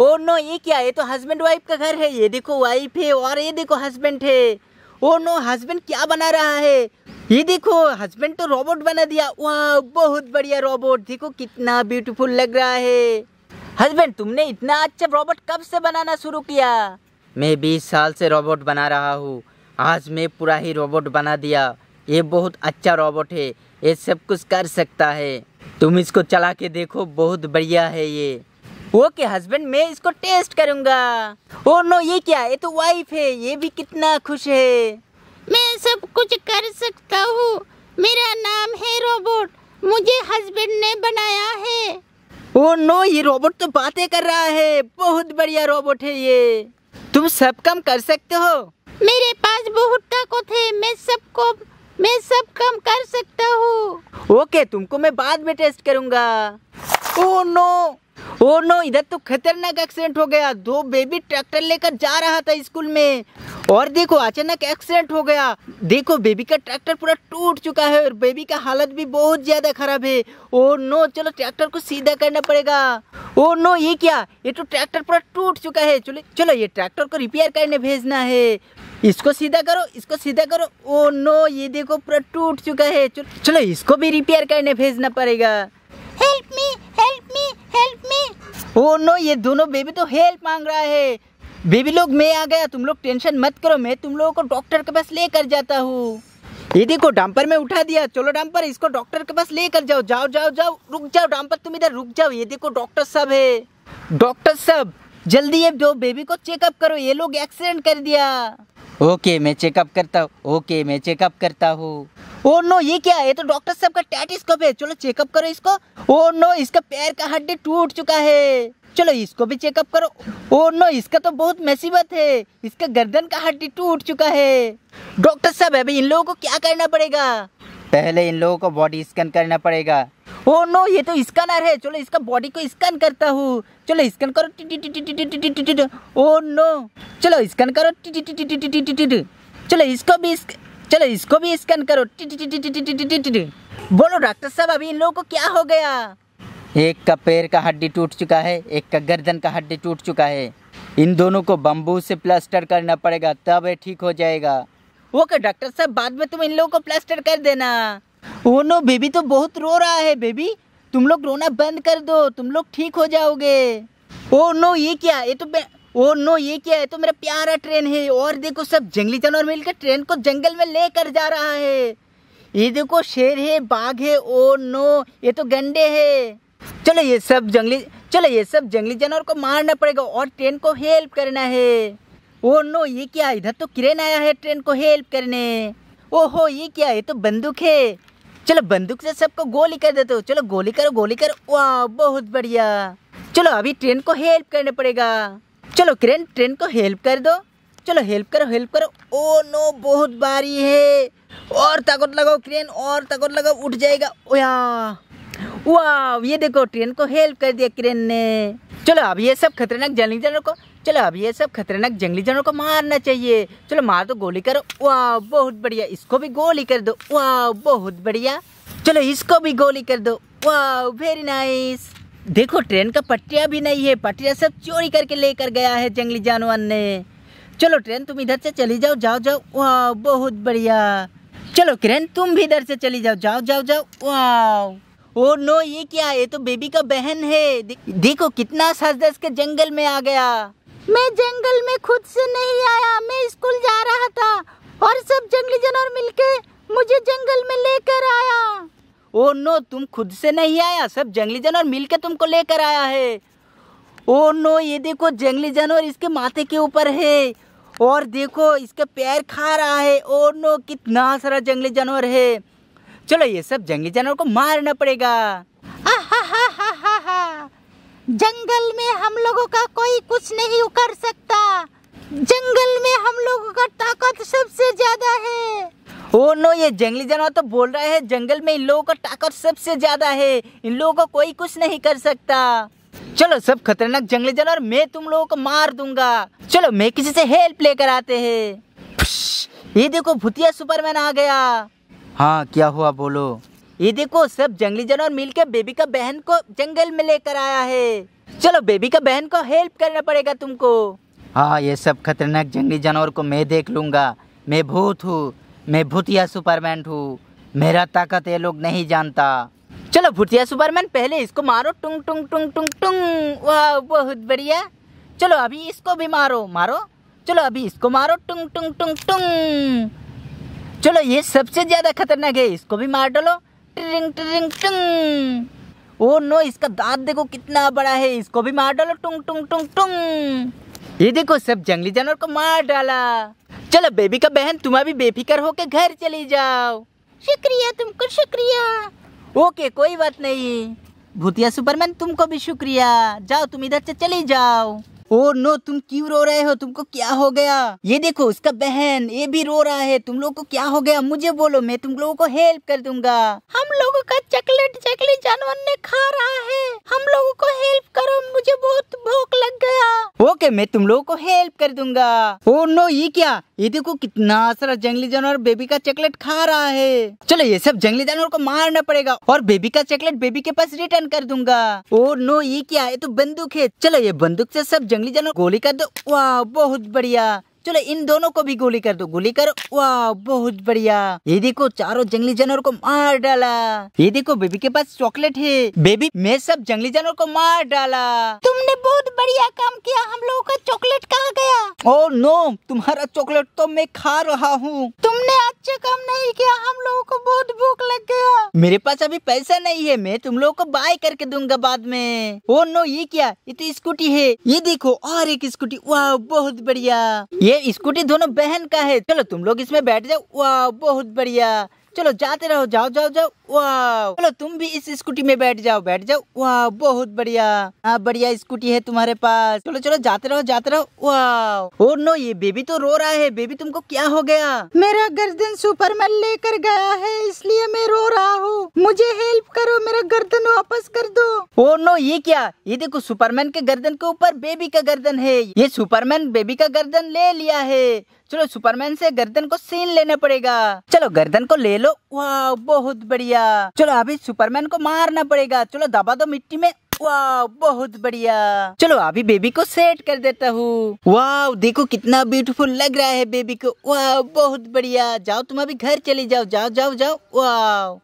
oh no ये क्या ये तो हस्बैंड वाइफ का घर है ये देखो वाइफ है और ये देखो हस्बैंड है ओ नो हस्बैंड क्या बना रहा है ये देखो हस्बैंड तो रोबोट बना दिया वाह बहुत बढ़िया रोबोट देखो कितना ब्यूटीफुल लग रहा है हस्बैंड तुमने इतना अच्छा रोबोट कब से बनाना शुरू किया मैं बीस साल से रोबोट बना रहा हूँ आज मैं पूरा ही रोबोट बना दिया ये बहुत अच्छा रोबोट है ये सब कुछ कर सकता है तुम इसको चला के देखो बहुत बढ़िया है ये ओके हस्बैंड मैं इसको टेस्ट करूंगा ओ नो ये क्या ये तो वाइफ है ये भी कितना खुश है मैं सब कुछ कर सकता हूँ मेरा नाम है रोबोट मुझे हस्बैंड ने बनाया है ओ नो ये रोबोट तो बातें कर रहा है बहुत बढ़िया रोबोट है ये तुम सब काम कर सकते हो मेरे पास बहुत ताकत है मैं सबको मैं सब काम कर सकता हूँ ओके तुमको मैं बाद में टेस्ट करूँगा ओ नो ओ नो इधर तो खतरनाक एक्सीडेंट हो गया दो बेबी ट्रैक्टर लेकर जा रहा था स्कूल में और देखो अचानक एक्सीडेंट हो गया देखो बेबी का ट्रैक्टर पूरा टूट चुका है और बेबी का हालत भी बहुत ज़्यादा खराब है ओ नो चलो ट्रैक्टर को सीधा करना पड़ेगा ओ नो ये क्या ये तो ट्रैक्टर पूरा टूट चुका है चलो चलो ये ट्रैक्टर को रिपेयर करने भेजना है इसको सीधा करो इसको सीधा करो ओ नो ये देखो पूरा टूट चुका है चलो इसको भी रिपेयर करने भेजना पड़ेगा ओ नो ये दोनों बेबी तो हेल्प मांग रहा है बेबी लोग मैं आ गया तुम लोग टेंशन मत करो मैं तुम लोगों को डॉक्टर के पास लेकर जाता हूँ ये देखो डांपर में उठा दिया चलो डांपर इसको डॉक्टर के पास लेकर जाओ जाओ जाओ जाओ रुक जाओ डांपर तुम इधर रुक जाओ ये देखो डॉक्टर साहब है डॉक्टर साहब जल्दी ये दो बेबी को चेकअप करो ये लोग एक्सीडेंट कर दिया ओके मैं चेकअप करता हूँ ओके मैं चेकअप करता हूँ ओ नो ये क्या है ये तो डॉक्टर साहब का टैटिस्कोप है चलो चेकअप करो इसको ओ नो इसका पैर का हड्डी टूट चुका है चलो इसको भी चेकअप करो ओ नो इसका तो बहुत मुसीबत है इसका गर्दन का हड्डी टूट चुका है डॉक्टर साहब अभी इन लोगों को क्या करना पड़ेगा पहले इन लोगों को बॉडी स्कैन करना पड़ेगा ओ नो ये तो स्कैनर है चलो इसका बॉडी को स्कैन करता हूँ चलो स्कैन करो ओ नो चलो स्कैन करो चलो इसको भी चलो इसको भी स्कैन करो बोलो डॉक्टर साहब अभी इन लोगों को क्या हो गया एक का पैर का हड्डी टूट चुका है एक का गर्दन का हड्डी टूट चुका है इन दोनों को बम्बू से प्लास्टर करना पड़ेगा तब ये ठीक हो जाएगा ओके डॉक्टर साहब बाद में तुम इन लोगों को प्लास्टर कर देना ओ नो बेबी तो बहुत रो रहा है बेबी तुम लोग रोना बंद कर दो तुम लोग ठीक हो जाओगे ओ नो ये क्या ये तो ओ नो ये क्या है तो मेरा प्यारा ट्रेन है और देखो सब जंगली जानवर मिलकर ट्रेन को जंगल में लेकर जा रहा है ये देखो शेर है बाघ है ओ नो ये तो गंडे है चलो ये सब जंगली चलो ये सब जंगली जानवर को मारना पड़ेगा और ट्रेन को हेल्प करना है ओ नो ये क्या इधर तो किरेन आया है ट्रेन को हेल्प करने ओहो ये क्या ये तो बंदूक है चलो बंदूक से सबको गोली कर देते हो चलो गोली करो गोली करो वाह बहुत बढ़िया चलो अभी ट्रेन को हेल्प करना पड़ेगा चलो क्रेन ट्रेन को हेल्प कर दो चलो हेल्प करो हेल्प करो ओ नो बहुत भारी है और ताकत लगाओ क्रेन और ताकत लगाओ उठ जाएगा वाह ये देखो ट्रेन को हेल्प कर दिया क्रेन ने चलो अब ये सब खतरनाक जल्दी जानवर को चलो अब ये सब खतरनाक जंगली जानवर को मारना चाहिए चलो मार दो गोली करो वाह बहुत बढ़िया इसको भी गोली कर दो वाह बहुत बढ़िया चलो इसको भी गोली कर दो वाह वेरी नाइस देखो ट्रेन का पटिया भी नहीं है पटिया सब चोरी करके लेकर गया है जंगली जानवर ने चलो ट्रेन तुम इधर से चली जाओ जाओ जाओ वाह बहुत बढ़िया चलो किरण तुम भी इधर से चली जाओ जाओ जाओ जाओ वाह ओ नो ये क्या ये तो बेबी का बहन है देखो कितना सज के जंगल में आ गया मैं जंगल में खुद से नहीं आया मैं स्कूल जा रहा था और सब जंगली जानवर मिलके मुझे जंगल में लेकर आया ओ नो तुम खुद से नहीं आया सब जंगली जानवर मिलके तुमको लेकर आया है ओ नो ये देखो जंगली जानवर इसके माथे के ऊपर है और देखो इसका पैर खा रहा है ओ नो कितना सारा जंगली जानवर है चलो ये सब जंगली जानवर को मारना पड़ेगा जंगल में हम लोगों का कोई कुछ नहीं कर सकता जंगल में हम लोगों का ताकत सबसे ज्यादा है ओ नो ये जंगली जानवर तो बोल रहा है जंगल में इन लोगों का ताकत सबसे ज्यादा है इन लोगों को कोई कुछ नहीं कर सकता चलो सब खतरनाक जंगली जानवर मैं तुम लोगों को मार दूंगा चलो मैं किसी से हेल्प लेकर आते हैं ये देखो भूतिया सुपरमैन आ गया हाँ क्या हुआ बोलो ये देखो सब जंगली जानवर मिलकर बेबी का बहन को जंगल में लेकर आया है चलो बेबी का बहन को हेल्प करना पड़ेगा तुमको हाँ ये सब खतरनाक जंगली जानवर को मैं देख लूंगा मैं भूत हूँ मैं भूतिया सुपरमैन हूँ मेरा ताकत ये लोग नहीं जानता चलो भूतिया सुपरमैन पहले इसको मारो टुंग टुंग टुंग टुंग टुंग वाह बहुत बढ़िया चलो अभी इसको भी मारो मारो चलो अभी इसको मारो टुंग टुंग टुंग टुंग चलो ये सबसे ज़्यादा खतरनाक है इसको भी मार डालो टिंग टिंग टिंग ओ नो इसका दांत देखो कितना बड़ा है इसको भी मार डालो टुंग टुंग टुंग टुंग ये देखो सब जंगली जानवर को मार डाला चलो बेबी का बहन तुम अभी बेफिकर होके घर चली जाओ शुक्रिया तुमको शुक्रिया ओके कोई बात नहीं भूतिया सुपरमैन तुमको भी शुक्रिया जाओ तुम इधर से चली जाओ ओ नो तुम क्यों रो रहे हो तुमको क्या हो गया ये देखो उसका बहन ये भी रो रहा है तुम लोगों को क्या हो गया मुझे बोलो मैं तुम लोगों को हेल्प कर दूंगा हम लोगों का चॉकलेट चकली जानवर ने खा रहा है हम लोगों को हेल्प कर ओके मैं तुम लोगों को हेल्प कर दूंगा ओ oh नो ये क्या ये देखो कितना सारा जंगली जानवर बेबी का चॉकलेट खा रहा है चलो ये सब जंगली जानवर को मारना पड़ेगा और बेबी का चॉकलेट बेबी के पास रिटर्न कर दूंगा ओ oh नो ये क्या ये तो बंदूक है चलो ये बंदूक से सब जंगली जानवर गोली कर दो वाह बहुत बढ़िया चलो इन दोनों को भी गोली कर दो गोली करो वाह बहुत बढ़िया ये देखो चारों जंगली जानवर को मार डाला ये देखो बेबी के पास चॉकलेट है बेबी मैं सब जंगली जानवर को मार डाला तुमने बहुत बढ़िया काम किया हम लोगों का चॉकलेट कहाँ गया ओ नो तुम्हारा चॉकलेट तो मैं खा रहा हूँ तुमने अच्छा काम नहीं किया हम लोगों को बहुत भूख लग गया मेरे पास अभी पैसा नहीं है मैं तुम लोगों को बाय करके दूंगा बाद में ओ नो ये क्या ये तो स्कूटी है ये देखो और एक स्कूटी वाह बहुत बढ़िया ये स्कूटी दोनों बहन का है चलो तुम लोग इसमें बैठ जाओ वाह बहुत बढ़िया चलो जाते रहो जाओ जाओ जाओ वाह चलो तुम भी इस स्कूटी में बैठ जाओ बैठ जाओ वाह बहुत बढ़िया हाँ बढ़िया स्कूटी है तुम्हारे पास चलो चलो जाते रहो जाते रहो वाह और नो ये बेबी तो रो रहा है बेबी तुमको क्या हो गया मेरा गर्दन सुपरमैन लेकर गया है इसलिए मैं रो रहा हूँ मुझे हेल्प करो ये क्या ये देखो सुपरमैन के गर्दन के ऊपर बेबी का गर्दन है ये सुपरमैन बेबी का गर्दन ले लिया है चलो सुपरमैन से गर्दन को सीन लेना पड़ेगा चलो गर्दन को ले लो वाह बहुत बढ़िया चलो अभी सुपरमैन को मारना पड़ेगा चलो दबा दो मिट्टी में वाह बहुत बढ़िया चलो अभी बेबी को सेट कर देता हूँ वाह देखो कितना ब्यूटीफुल लग रहा है बेबी को वाह बहुत बढ़िया जाओ तुम अभी घर चले जाओ जाओ जाओ जाओ वाह